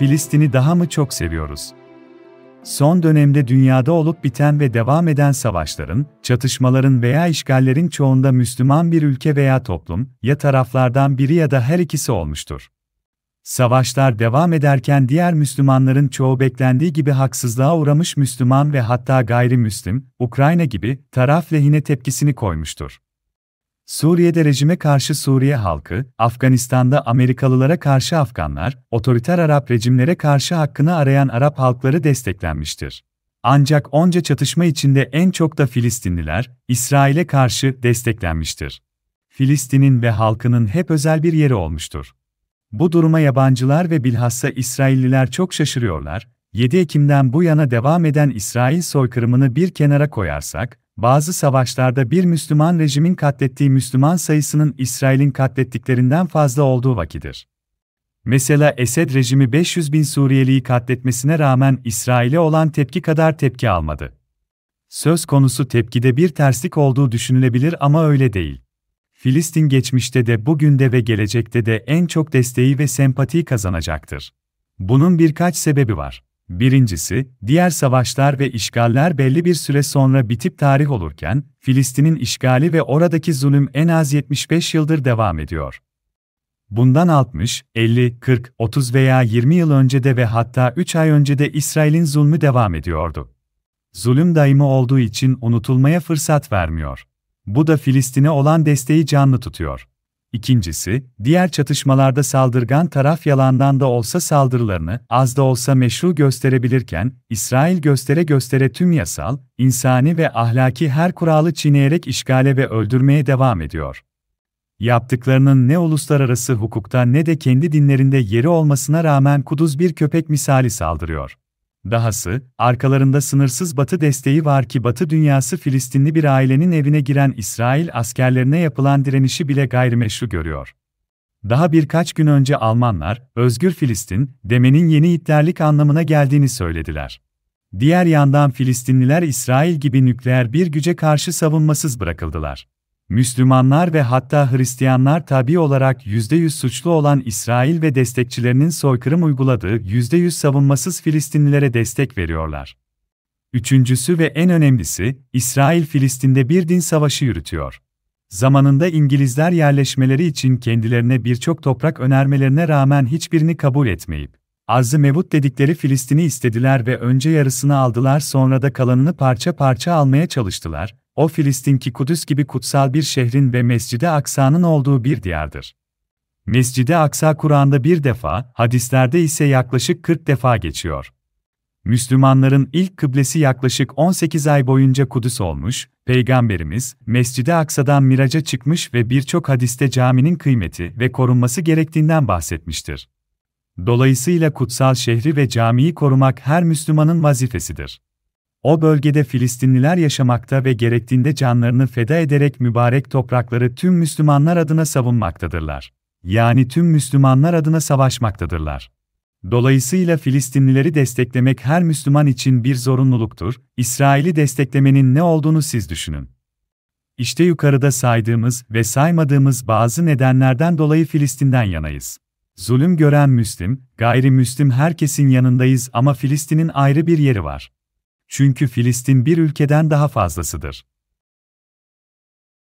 Filistin'i daha mı çok seviyoruz? Son dönemde dünyada olup biten ve devam eden savaşların, çatışmaların veya işgallerin çoğunda Müslüman bir ülke veya toplum, ya taraflardan biri ya da her ikisi olmuştur. Savaşlar devam ederken diğer Müslümanların çoğu beklendiği gibi haksızlığa uğramış Müslüman ve hatta gayrimüslim, Ukrayna gibi taraf lehine tepkisini koymuştur. Suriye'de rejime karşı Suriye halkı, Afganistan'da Amerikalılara karşı Afganlar, otoriter Arap rejimlere karşı hakkını arayan Arap halkları desteklenmiştir. Ancak onca çatışma içinde en çok da Filistinliler, İsrail'e karşı desteklenmiştir. Filistin'in ve halkının hep özel bir yeri olmuştur. Bu duruma yabancılar ve bilhassa İsrailliler çok şaşırıyorlar. 7 Ekim'den bu yana devam eden İsrail soykırımını bir kenara koyarsak, bazı savaşlarda bir Müslüman rejimin katlettiği Müslüman sayısının İsrail'in katlettiklerinden fazla olduğu vakidir. Mesela Esed rejimi 500 bin Suriyeliyi katletmesine rağmen İsrail'e olan tepki kadar tepki almadı. Söz konusu tepkide bir terslik olduğu düşünülebilir ama öyle değil. Filistin geçmişte de bugün de ve gelecekte de en çok desteği ve sempatiyi kazanacaktır. Bunun birkaç sebebi var. Birincisi, diğer savaşlar ve işgaller belli bir süre sonra bitip tarih olurken, Filistin'in işgali ve oradaki zulüm en az 75 yıldır devam ediyor. Bundan 60, 50, 40, 30 veya 20 yıl önce de ve hatta 3 ay önce de İsrail'in zulmü devam ediyordu. Zulüm daimi olduğu için unutulmaya fırsat vermiyor. Bu da Filistin'e olan desteği canlı tutuyor. İkincisi, diğer çatışmalarda saldırgan taraf yalandan da olsa saldırılarını az da olsa meşru gösterebilirken, İsrail göstere göstere tüm yasal, insani ve ahlaki her kuralı çiğneyerek işgale ve öldürmeye devam ediyor. Yaptıklarının ne uluslararası hukukta ne de kendi dinlerinde yeri olmasına rağmen kuduz bir köpek misali saldırıyor. Dahası, arkalarında sınırsız Batı desteği var ki Batı dünyası Filistinli bir ailenin evine giren İsrail askerlerine yapılan direnişi bile gayrimeşru görüyor. Daha birkaç gün önce Almanlar, Özgür Filistin, demenin yeni itlerlik anlamına geldiğini söylediler. Diğer yandan Filistinliler İsrail gibi nükleer bir güce karşı savunmasız bırakıldılar. Müslümanlar ve hatta Hristiyanlar tabi olarak %100 suçlu olan İsrail ve destekçilerinin soykırım uyguladığı %100 savunmasız Filistinlilere destek veriyorlar. Üçüncüsü ve en önemlisi, İsrail Filistin'de bir din savaşı yürütüyor. Zamanında İngilizler yerleşmeleri için kendilerine birçok toprak önermelerine rağmen hiçbirini kabul etmeyip Arzı mevut dedikleri Filistin'i istediler ve önce yarısını aldılar sonra da kalanını parça parça almaya çalıştılar. O Filistin ki Kudüs gibi kutsal bir şehrin ve Mescid-i Aksa'nın olduğu bir diyardır. Mescid-i Aksa Kur'an'da bir defa, hadislerde ise yaklaşık 40 defa geçiyor. Müslümanların ilk kıblesi yaklaşık 18 ay boyunca Kudüs olmuş, Peygamberimiz, Mescid-i Aksa'dan miraca çıkmış ve birçok hadiste caminin kıymeti ve korunması gerektiğinden bahsetmiştir. Dolayısıyla kutsal şehri ve camiyi korumak her Müslümanın vazifesidir. O bölgede Filistinliler yaşamakta ve gerektiğinde canlarını feda ederek mübarek toprakları tüm Müslümanlar adına savunmaktadırlar. Yani tüm Müslümanlar adına savaşmaktadırlar. Dolayısıyla Filistinlileri desteklemek her Müslüman için bir zorunluluktur. İsrail'i desteklemenin ne olduğunu siz düşünün. İşte yukarıda saydığımız ve saymadığımız bazı nedenlerden dolayı Filistin'den yanayız. Zulüm gören Müslim, gayrimüslim herkesin yanındayız ama Filistin'in ayrı bir yeri var. Çünkü Filistin bir ülkeden daha fazlasıdır.